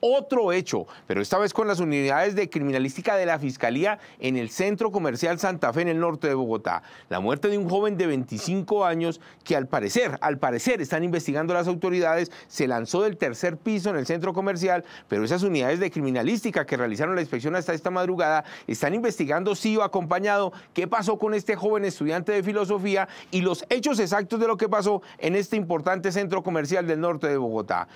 otro hecho, pero esta vez con las unidades de criminalística de la Fiscalía en el Centro Comercial Santa Fe en el norte de Bogotá. La muerte de un joven de 25 años que al parecer, al parecer están investigando las autoridades, se lanzó del tercer piso en el centro comercial, pero esas unidades de criminalística que realizaron la inspección hasta esta madrugada están investigando sí o acompañado, qué pasó con este joven estudiante de filosofía y los hechos exactos de lo que pasó en este importante centro comercial del norte de Bogotá.